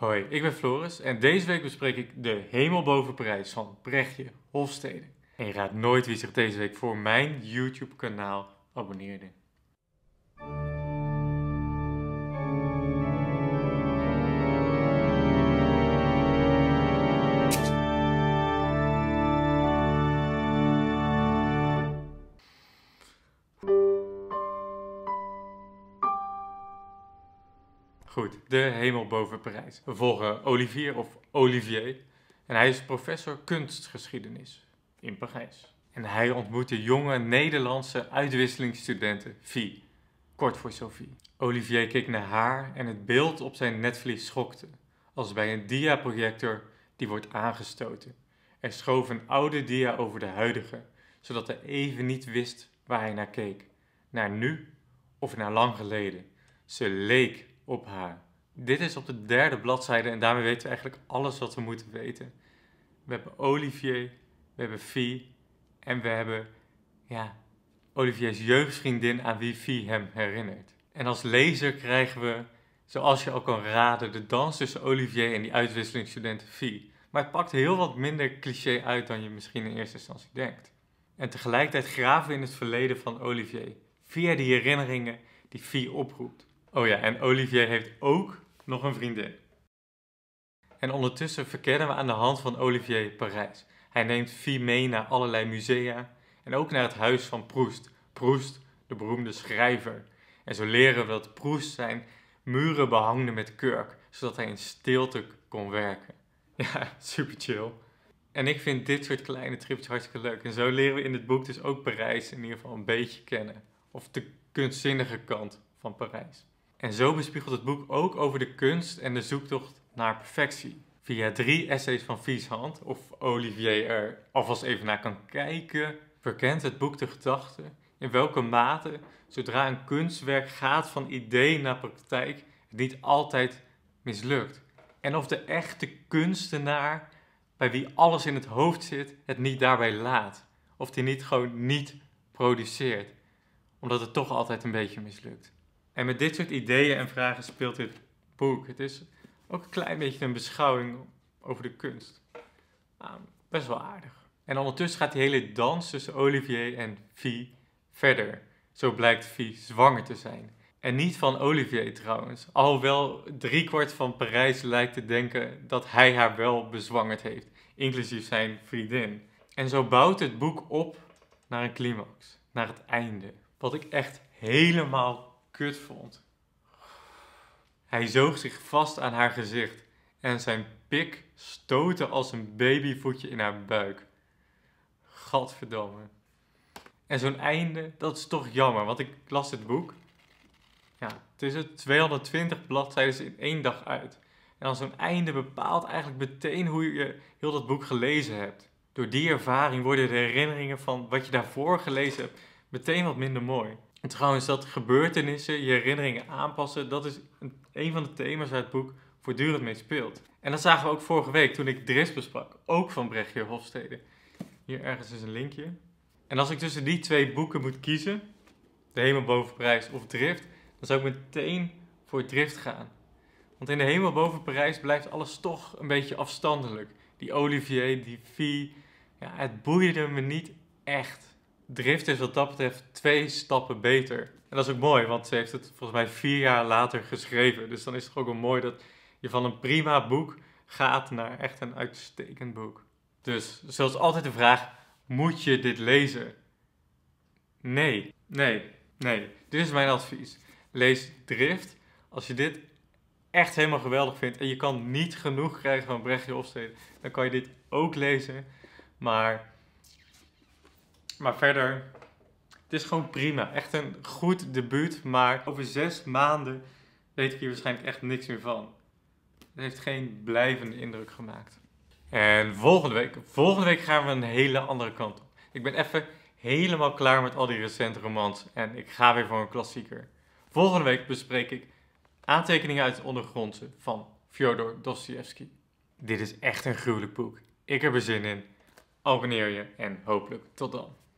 Hoi, ik ben Floris en deze week bespreek ik De Hemel Boven van Brechtje Hofstede. En je raadt nooit wie zich deze week voor mijn YouTube-kanaal abonneerde. Goed, de hemel boven Parijs. We volgen Olivier of Olivier. En hij is professor kunstgeschiedenis in Parijs. En hij ontmoette jonge Nederlandse uitwisselingsstudenten, Vie. Kort voor Sophie. Olivier keek naar haar en het beeld op zijn netvlies schokte. Als bij een diaprojector die wordt aangestoten. Er schoof een oude dia over de huidige, zodat hij even niet wist waar hij naar keek. Naar nu of naar lang geleden. Ze leek op haar. Dit is op de derde bladzijde en daarmee weten we eigenlijk alles wat we moeten weten. We hebben Olivier, we hebben Fie en we hebben ja, Olivier's jeugdvriendin aan wie Fie hem herinnert. En als lezer krijgen we, zoals je al kan raden, de dans tussen Olivier en die uitwisselingsstudent Fie. Maar het pakt heel wat minder cliché uit dan je misschien in eerste instantie denkt. En tegelijkertijd graven we in het verleden van Olivier, via die herinneringen die Fie oproept. Oh ja, en Olivier heeft ook nog een vriendin. En ondertussen verkennen we aan de hand van Olivier Parijs. Hij neemt Fie mee naar allerlei musea en ook naar het huis van Proest. Proest, de beroemde schrijver. En zo leren we dat Proest zijn muren behangde met kurk, zodat hij in stilte kon werken. Ja, super chill. En ik vind dit soort kleine trips hartstikke leuk. En zo leren we in het boek dus ook Parijs in ieder geval een beetje kennen. Of de kunstzinnige kant van Parijs. En zo bespiegelt het boek ook over de kunst en de zoektocht naar perfectie. Via drie essays van Vieshand, of Olivier er alvast even naar kan kijken, verkent het boek de gedachte in welke mate, zodra een kunstwerk gaat van idee naar praktijk, het niet altijd mislukt. En of de echte kunstenaar, bij wie alles in het hoofd zit, het niet daarbij laat. Of die niet gewoon niet produceert, omdat het toch altijd een beetje mislukt. En met dit soort ideeën en vragen speelt dit boek. Het is ook een klein beetje een beschouwing over de kunst. Ehm, best wel aardig. En ondertussen gaat die hele dans tussen Olivier en Vie verder. Zo blijkt Vie zwanger te zijn. En niet van Olivier trouwens. Alhoewel driekwart van Parijs lijkt te denken dat hij haar wel bezwangerd heeft. Inclusief zijn vriendin. En zo bouwt het boek op naar een climax. Naar het einde. Wat ik echt helemaal kut vond. Hij zoog zich vast aan haar gezicht en zijn pik stootte als een babyvoetje in haar buik. Gadverdamme. En zo'n einde, dat is toch jammer, want ik las het boek. Ja, het is het 220 bladzijden in één dag uit. En zo'n einde bepaalt eigenlijk meteen hoe je heel dat boek gelezen hebt. Door die ervaring worden de herinneringen van wat je daarvoor gelezen hebt meteen wat minder mooi. Trouwens, dat gebeurtenissen je herinneringen aanpassen, dat is een, van de thema's uit het boek voortdurend mee speelt. En dat zagen we ook vorige week toen ik Drift besprak, ook van Brechtje Hofstede. Hier ergens is een linkje. En als ik tussen die twee boeken moet kiezen, De Hemel Boven Parijs of Drift, dan zou ik meteen voor Drift gaan. Want in De Hemel Boven Parijs blijft alles toch een beetje afstandelijk. Die Olivier, die Vie, ja, het boeide me niet echt. Drift is wat dat betreft twee stappen beter. En dat is ook mooi, want ze heeft het volgens mij vier jaar later geschreven. Dus dan is het ook wel mooi dat je van een prima boek gaat naar echt een uitstekend boek. Dus zoals altijd de vraag: moet je dit lezen? Nee, nee, nee. Dit is mijn advies. Lees Drift als je dit echt helemaal geweldig vindt en je kan niet genoeg krijgen van Brechtje Hofstede, dan kan je dit ook lezen. Maar maar verder, het is gewoon prima. Echt een goed debuut, maar over zes maanden weet ik hier waarschijnlijk echt niks meer van. Het heeft geen blijvende indruk gemaakt. En volgende week, volgende week gaan we een hele andere kant op. Ik ben even helemaal klaar met al die recente romans en ik ga weer voor een klassieker. Volgende week bespreek ik Aantekeningen uit het ondergrondse van Fyodor Dostoevsky. Dit is echt een gruwelijk boek. Ik heb er zin in. Abonneer je en hopelijk tot dan.